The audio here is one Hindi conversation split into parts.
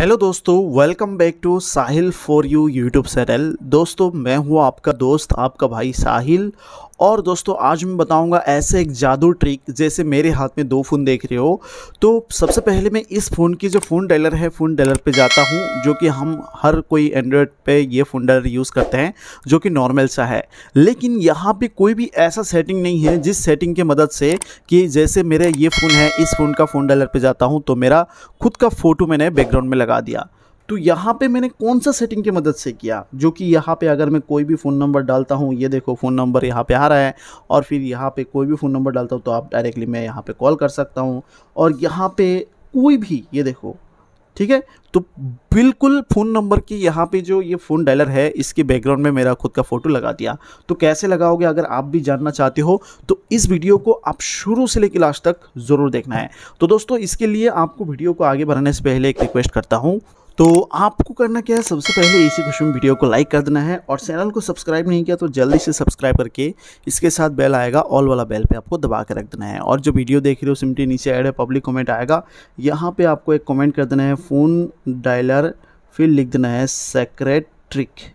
हेलो दोस्तों welcome back to Sahil for you YouTube channel दोस्तों मैं हूँ आपका दोस्त आपका भाई साहिल और दोस्तों आज मैं बताऊंगा ऐसे एक जादू ट्रिक जैसे मेरे हाथ में दो फ़ोन देख रहे हो तो सबसे पहले मैं इस फ़ोन की जो फ़ोन डेलर है फ़ोन डेलर पे जाता हूँ जो कि हम हर कोई एंड्रॉयड पे ये फ़ोन डेलर यूज़ करते हैं जो कि नॉर्मल सा है लेकिन यहाँ पे कोई भी ऐसा सेटिंग नहीं है जिस सेटिंग की मदद से कि जैसे मेरे ये फ़ोन है इस फ़ोन का फ़ोन डेलर पर जाता हूँ तो मेरा खुद का फ़ोटो मैंने बैकग्राउंड में लगा लगा दिया तो यहाँ पे मैंने कौन सा सेटिंग की मदद से किया जो कि यहाँ पे अगर मैं कोई भी फ़ोन नंबर डालता हूँ ये देखो फ़ोन नंबर यहाँ पे आ रहा है और फिर यहाँ पे कोई भी फ़ोन नंबर डालता हूँ तो आप डायरेक्टली मैं यहाँ पे कॉल कर सकता हूँ और यहाँ पे कोई भी ये देखो ठीक है तो बिल्कुल फ़ोन नंबर की यहाँ पे जो ये फ़ोन डायलर है इसके बैकग्राउंड में मेरा खुद का फ़ोटो लगा दिया तो कैसे लगाओगे अगर आप भी जानना चाहते हो तो इस वीडियो को आप शुरू से लेकर लास्ट तक ज़रूर देखना है तो दोस्तों इसके लिए आपको वीडियो को आगे बढ़ाने से पहले एक रिक्वेस्ट करता हूँ तो आपको करना क्या है सबसे पहले इसी में वीडियो को लाइक कर देना है और चैनल को सब्सक्राइब नहीं किया तो जल्दी से सब्सक्राइब करके इसके साथ बेल आएगा ऑल वाला बेल पे आपको दबा के रख देना है और जो वीडियो देख रहे हो सिमटी नीचे ऐड है पब्लिक कमेंट आएगा यहाँ पे आपको एक कमेंट कर देना है फ़ोन डायलर फिर लिख देना है secret trick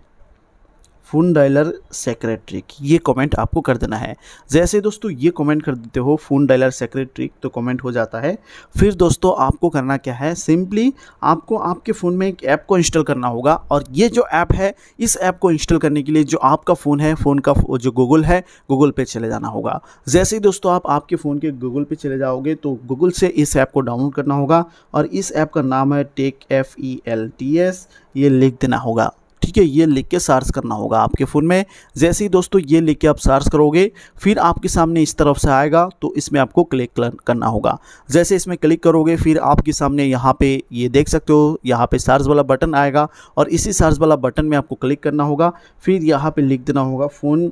phone dialer secret trick ये कमेंट आपको कर देना है जैसे दोस्तों ये कमेंट कर देते हो फोन डायलर सेक्रेटरिक तो कमेंट हो जाता है फिर दोस्तों आपको करना क्या है सिंपली आपको आपके फ़ोन में एक ऐप को इंस्टॉल करना होगा और ये जो ऐप है इस ऐप को इंस्टॉल करने के लिए जो आपका फ़ोन है फ़ोन का जो गूगल है गूगल पे चले जाना होगा जैसे ही दोस्तों आप आपके फ़ोन के गूगल पे चले जाओगे तो गूगल से इस ऐप को डाउनलोड करना होगा और इस ऐप का नाम है tech F E L T S ये लिख देना होगा ठीक है ये लिख के सर्च करना होगा आपके फ़ोन में जैसे ही दोस्तों ये लिख के आप सर्च करोगे फिर आपके सामने इस तरफ से आएगा तो इसमें आपको क्लिक करना होगा जैसे इसमें क्लिक करोगे फिर आपके सामने यहाँ पे ये देख सकते हो यहाँ पे सर्च वाला बटन आएगा और इसी सर्च वाला बटन में आपको क्लिक करना होगा फिर यहाँ पर लिख देना होगा फ़ोन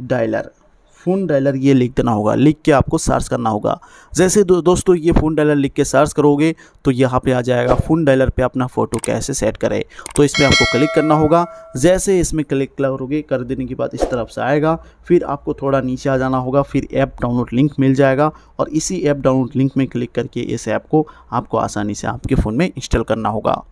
डायलर फ़ोन डायलर ये लिख देना होगा लिख के आपको सर्च करना होगा जैसे दो, दोस्तों ये फ़ोन डायलर लिख के सर्च करोगे तो यहाँ पे आ जाएगा फ़ोन डायलर पे अपना फ़ोटो कैसे सेट करें तो इसमें आपको क्लिक करना होगा जैसे इसमें क्लिक करोगे कर देने के बाद इस तरफ से आएगा फिर आपको थोड़ा नीचे आ जाना होगा फिर ऐप डाउनलोड लिंक मिल जाएगा और इसी ऐप डाउनलोड लिंक में क्लिक करके इस ऐप को आपको आसानी से आपके फ़ोन में इंस्टॉल करना होगा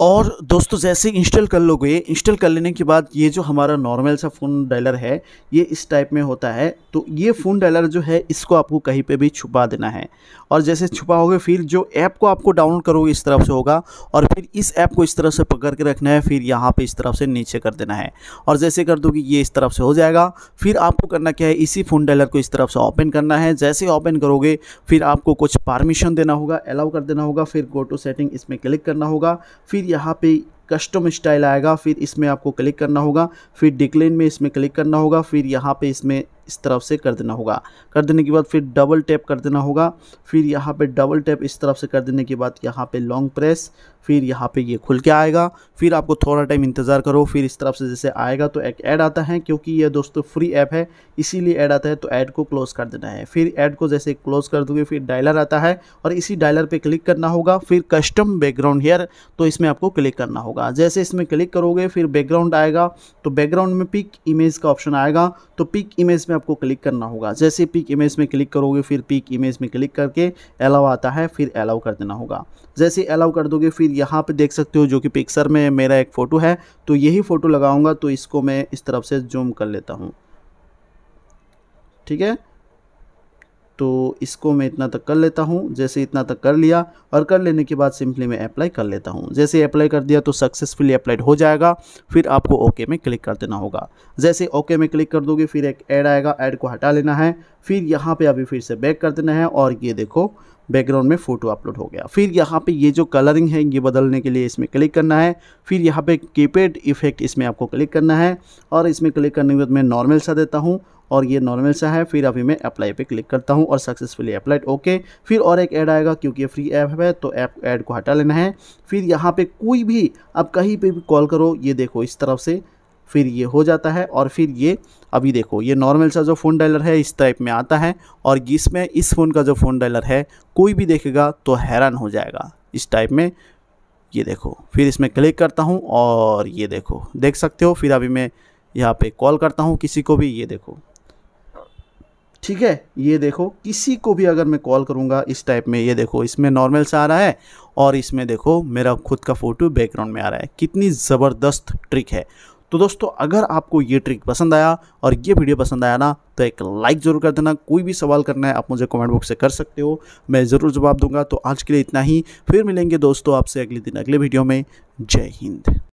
और दोस्तों जैसे इंस्टॉल कर लोगे इंस्टॉल कर लेने के बाद ये जो हमारा नॉर्मल सा फ़ोन डायलर है ये इस टाइप में होता है तो ये फ़ोन डायलर जो है इसको आपको कहीं पे भी छुपा देना है और जैसे छुपाओगे फिर जो ऐप को आपको डाउनलोड करोगे इस तरफ से होगा और फिर इस ऐप को इस तरफ से पकड़ के रखना है फिर यहाँ पर इस तरफ से नीचे कर देना है और जैसे कर दोगे ये इस तरफ से हो जाएगा फिर आपको करना क्या है इसी फ़ोन डायलर को इस तरफ से ओपन करना है जैसे ओपन करोगे फिर आपको कुछ परमिशन देना होगा अलाउ कर देना होगा फिर गो टू सेटिंग इसमें क्लिक करना होगा फिर यहाँ पे कस्टम स्टाइल आएगा फिर इसमें आपको क्लिक करना होगा फिर डिक्लेन में इसमें क्लिक करना होगा फिर यहाँ पे इसमें इस तरफ से कर देना होगा कर देने के बाद फिर डबल टैप कर देना होगा फिर यहाँ पे डबल टैप इस तरफ से कर देने के बाद यहाँ पे लॉन्ग प्रेस फिर यहाँ पे ये खुल के आएगा फिर आपको थोड़ा टाइम इंतज़ार करो फिर इस तरफ से जैसे आएगा तो एक ऐड आता है क्योंकि ये दोस्तों फ्री ऐप है इसीलिए ऐड आता है तो ऐड को क्लोज़ कर देना है फिर ऐड को जैसे क्लोज़ कर दोगे फिर डायलर आता है और इसी डायलर पर क्लिक करना होगा फिर कस्टम बैकग्राउंड हेयर तो इसमें आपको क्लिक करना होगा जैसे इसमें क्लिक करोगे फिर बैकग्राउंड आएगा तो बैकग्राउंड में पिक इमेज का ऑप्शन आएगा तो पिक इमेज में आपको क्लिक करना होगा जैसे पिक इमेज में क्लिक करोगे फिर पिक इमेज में क्लिक करके अलाउ आता है फिर अलाउ कर देना होगा जैसे अलाउ कर दोगे फिर यहाँ पे देख सकते हो जो कि पिक्सर में मेरा एक फ़ोटो है तो यही फ़ोटो लगाऊंगा तो इसको मैं इस तरफ से जूम कर लेता हूँ ठीक है तो इसको मैं इतना तक कर लेता हूँ जैसे इतना तक कर लिया और कर लेने के बाद सिंपली मैं अप्लाई कर लेता हूँ जैसे अप्लाई कर दिया तो सक्सेसफुली अप्लाइड हो जाएगा फिर आपको ओके में क्लिक कर देना होगा जैसे ओके में क्लिक कर दोगे फिर एक ऐड आएगा ऐड को हटा लेना है फिर यहाँ पर अभी फिर से बैक कर देना है और ये देखो बैकग्राउंड में फ़ोटो अपलोड हो गया फिर यहाँ पे ये जो कलरिंग है ये बदलने के लिए इसमें क्लिक करना है फिर यहाँ पे कीपेड इफेक्ट इसमें आपको क्लिक करना है और इसमें क्लिक करने के बाद मैं नॉर्मल सा देता हूँ और ये नॉर्मल सा है फिर अभी मैं अप्लाई पे क्लिक करता हूँ और सक्सेसफुली अप्लाइड ओके फिर और एक ऐड आएगा क्योंकि ये फ्री ऐप है तो ऐप ऐड को हटा लेना है फिर यहाँ पे कोई भी अब कहीं पे भी कॉल करो ये देखो इस तरफ से फिर ये हो जाता है और फिर ये अभी देखो ये नॉर्मल सा जो फ़ोन डायलर है इस टाइप में आता है और इसमें इस फ़ोन का जो फ़ोन डायलर है कोई भी देखेगा तो हैरान हो जाएगा इस टाइप में ये देखो फिर इसमें क्लिक करता हूँ और ये देखो देख सकते हो फिर अभी मैं यहाँ पे कॉल करता हूँ किसी को भी ये देखो ठीक है ये देखो किसी को भी अगर मैं कॉल करूँगा इस टाइप में ये देखो इसमें नॉर्मल सा आ रहा है और इसमें देखो मेरा खुद का फ़ोटो बैकग्राउंड में आ रहा है कितनी ज़बरदस्त ट्रिक है तो दोस्तों अगर आपको ये ट्रिक पसंद आया और ये वीडियो पसंद आया ना तो एक लाइक ज़रूर कर देना कोई भी सवाल करना है आप मुझे कमेंट बॉक्स से कर सकते हो मैं ज़रूर जवाब दूंगा तो आज के लिए इतना ही फिर मिलेंगे दोस्तों आपसे अगले दिन अगले वीडियो में जय हिंद